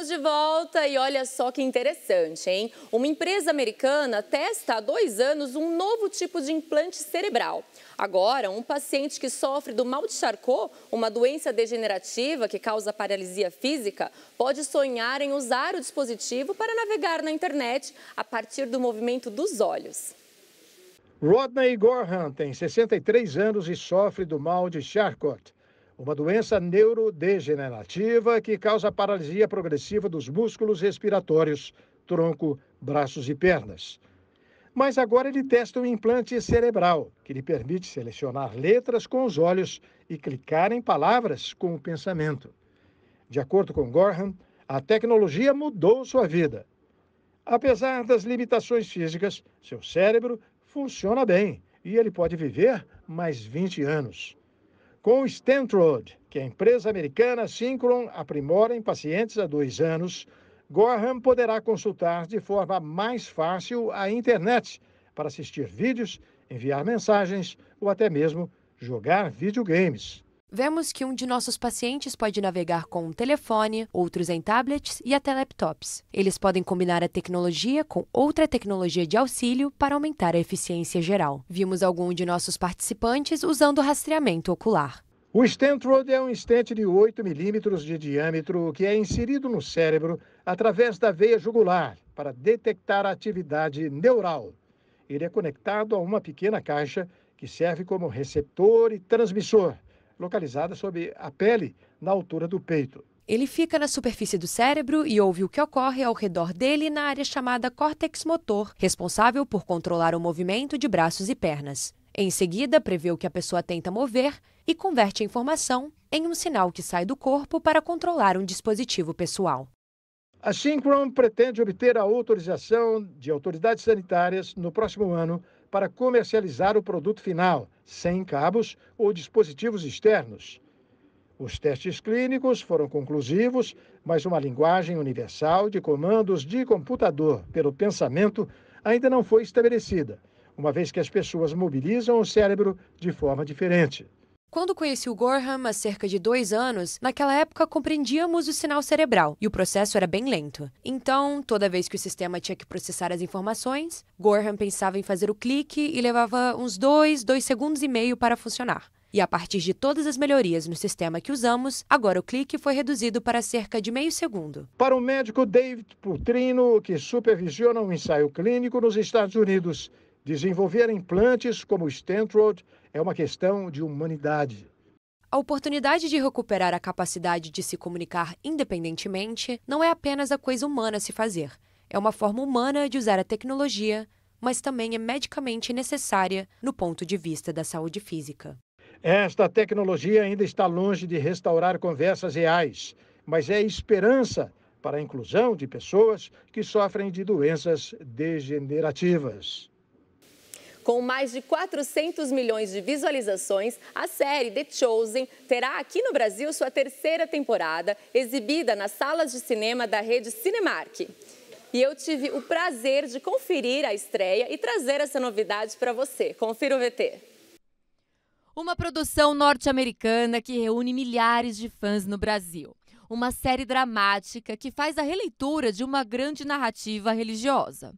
Estamos de volta e olha só que interessante, hein? Uma empresa americana testa há dois anos um novo tipo de implante cerebral. Agora, um paciente que sofre do mal de Charcot, uma doença degenerativa que causa paralisia física, pode sonhar em usar o dispositivo para navegar na internet a partir do movimento dos olhos. Rodney Gorham tem 63 anos e sofre do mal de Charcot uma doença neurodegenerativa que causa paralisia progressiva dos músculos respiratórios, tronco, braços e pernas. Mas agora ele testa um implante cerebral, que lhe permite selecionar letras com os olhos e clicar em palavras com o pensamento. De acordo com Gorham, a tecnologia mudou sua vida. Apesar das limitações físicas, seu cérebro funciona bem e ele pode viver mais 20 anos. Com Stentrode, que a empresa americana Synchron aprimora em pacientes há dois anos, Gorham poderá consultar de forma mais fácil a internet para assistir vídeos, enviar mensagens ou até mesmo jogar videogames. Vemos que um de nossos pacientes pode navegar com um telefone, outros em tablets e até laptops. Eles podem combinar a tecnologia com outra tecnologia de auxílio para aumentar a eficiência geral. Vimos algum de nossos participantes usando rastreamento ocular. O stentrode é um estente de 8 milímetros de diâmetro que é inserido no cérebro através da veia jugular para detectar a atividade neural. Ele é conectado a uma pequena caixa que serve como receptor e transmissor localizada sob a pele, na altura do peito. Ele fica na superfície do cérebro e ouve o que ocorre ao redor dele na área chamada córtex motor, responsável por controlar o movimento de braços e pernas. Em seguida, prevê o que a pessoa tenta mover e converte a informação em um sinal que sai do corpo para controlar um dispositivo pessoal. A Synchron pretende obter a autorização de autoridades sanitárias no próximo ano para comercializar o produto final, sem cabos ou dispositivos externos. Os testes clínicos foram conclusivos, mas uma linguagem universal de comandos de computador pelo pensamento ainda não foi estabelecida, uma vez que as pessoas mobilizam o cérebro de forma diferente. Quando conheci o Gorham há cerca de dois anos, naquela época compreendíamos o sinal cerebral e o processo era bem lento. Então, toda vez que o sistema tinha que processar as informações, Gorham pensava em fazer o clique e levava uns dois, dois segundos e meio para funcionar. E a partir de todas as melhorias no sistema que usamos, agora o clique foi reduzido para cerca de meio segundo. Para o médico David Putrino, que supervisiona um ensaio clínico nos Estados Unidos, Desenvolver implantes como o Stentrode é uma questão de humanidade. A oportunidade de recuperar a capacidade de se comunicar independentemente não é apenas a coisa humana a se fazer. É uma forma humana de usar a tecnologia, mas também é medicamente necessária no ponto de vista da saúde física. Esta tecnologia ainda está longe de restaurar conversas reais, mas é esperança para a inclusão de pessoas que sofrem de doenças degenerativas. Com mais de 400 milhões de visualizações, a série The Chosen terá aqui no Brasil sua terceira temporada, exibida nas salas de cinema da rede Cinemark. E eu tive o prazer de conferir a estreia e trazer essa novidade para você. Confira o VT. Uma produção norte-americana que reúne milhares de fãs no Brasil. Uma série dramática que faz a releitura de uma grande narrativa religiosa.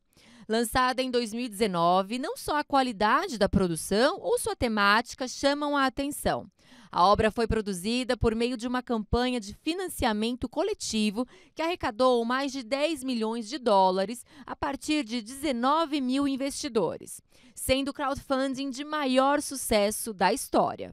Lançada em 2019, não só a qualidade da produção ou sua temática chamam a atenção. A obra foi produzida por meio de uma campanha de financiamento coletivo que arrecadou mais de 10 milhões de dólares a partir de 19 mil investidores, sendo o crowdfunding de maior sucesso da história.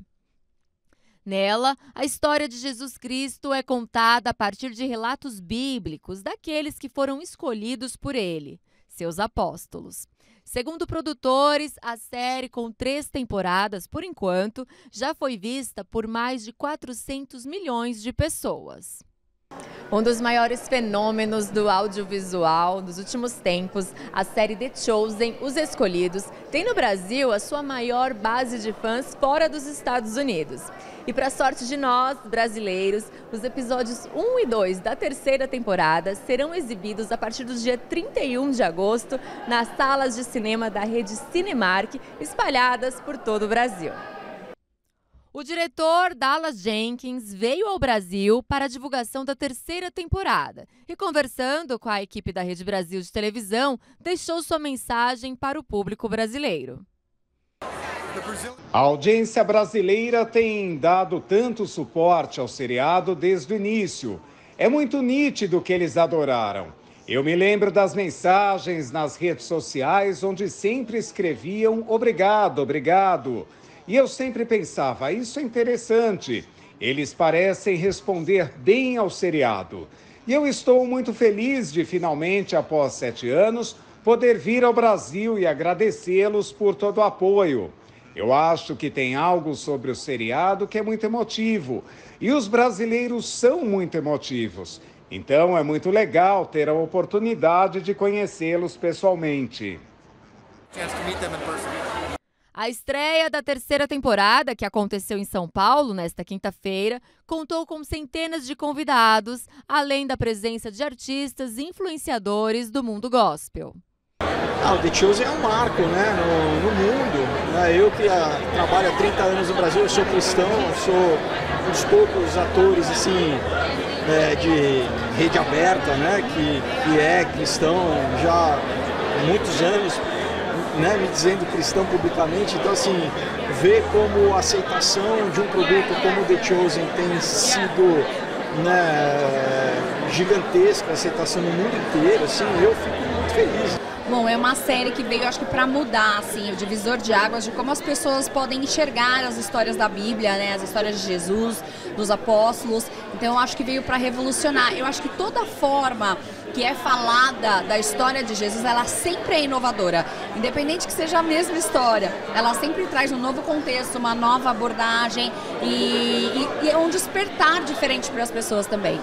Nela, a história de Jesus Cristo é contada a partir de relatos bíblicos daqueles que foram escolhidos por ele seus apóstolos. Segundo produtores, a série, com três temporadas por enquanto, já foi vista por mais de 400 milhões de pessoas. Um dos maiores fenômenos do audiovisual dos últimos tempos, a série The Chosen, Os Escolhidos, tem no Brasil a sua maior base de fãs fora dos Estados Unidos. E para sorte de nós, brasileiros, os episódios 1 e 2 da terceira temporada serão exibidos a partir do dia 31 de agosto nas salas de cinema da rede Cinemark, espalhadas por todo o Brasil. O diretor Dallas Jenkins veio ao Brasil para a divulgação da terceira temporada e, conversando com a equipe da Rede Brasil de televisão, deixou sua mensagem para o público brasileiro. A audiência brasileira tem dado tanto suporte ao seriado desde o início. É muito nítido que eles adoraram. Eu me lembro das mensagens nas redes sociais onde sempre escreviam obrigado, obrigado. E eu sempre pensava, isso é interessante. Eles parecem responder bem ao seriado. E eu estou muito feliz de finalmente, após sete anos, poder vir ao Brasil e agradecê-los por todo o apoio. Eu acho que tem algo sobre o seriado que é muito emotivo. E os brasileiros são muito emotivos. Então é muito legal ter a oportunidade de conhecê-los pessoalmente. Chance to meet them in person. A estreia da terceira temporada, que aconteceu em São Paulo nesta quinta-feira, contou com centenas de convidados, além da presença de artistas e influenciadores do mundo gospel. Ah, o The Chosen é um marco né, no, no mundo. Né? Eu que a, ah, trabalho há 30 anos no Brasil, eu sou cristão, eu sou um dos poucos atores assim, é, de rede aberta, né, que, que é cristão já há muitos anos, né, me dizendo cristão publicamente. Então, assim, ver como a aceitação de um produto como The Chosen tem sido né, gigantesca, aceitação no mundo inteiro, assim, eu fico muito feliz. Bom, é uma série que veio, acho que, para mudar, assim, o divisor de águas de como as pessoas podem enxergar as histórias da Bíblia, né? As histórias de Jesus, dos apóstolos. Então, acho que veio para revolucionar. Eu acho que toda forma que é falada da história de Jesus, ela sempre é inovadora. Independente que seja a mesma história, ela sempre traz um novo contexto, uma nova abordagem e, e, e é um despertar diferente para as pessoas também.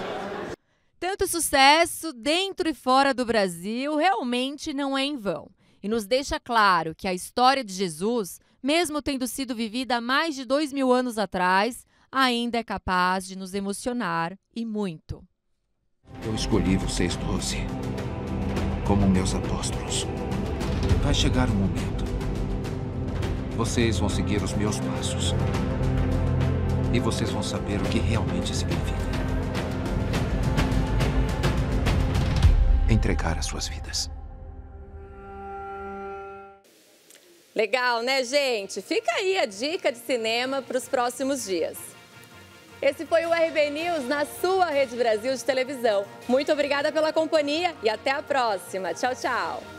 Tanto sucesso dentro e fora do Brasil realmente não é em vão. E nos deixa claro que a história de Jesus, mesmo tendo sido vivida há mais de dois mil anos atrás, ainda é capaz de nos emocionar e muito. Eu escolhi vocês doze como meus apóstolos. Vai chegar um momento. Vocês vão seguir os meus passos. E vocês vão saber o que realmente significa. entregar as suas vidas. Legal, né, gente? Fica aí a dica de cinema para os próximos dias. Esse foi o RB News na sua Rede Brasil de televisão. Muito obrigada pela companhia e até a próxima. Tchau, tchau.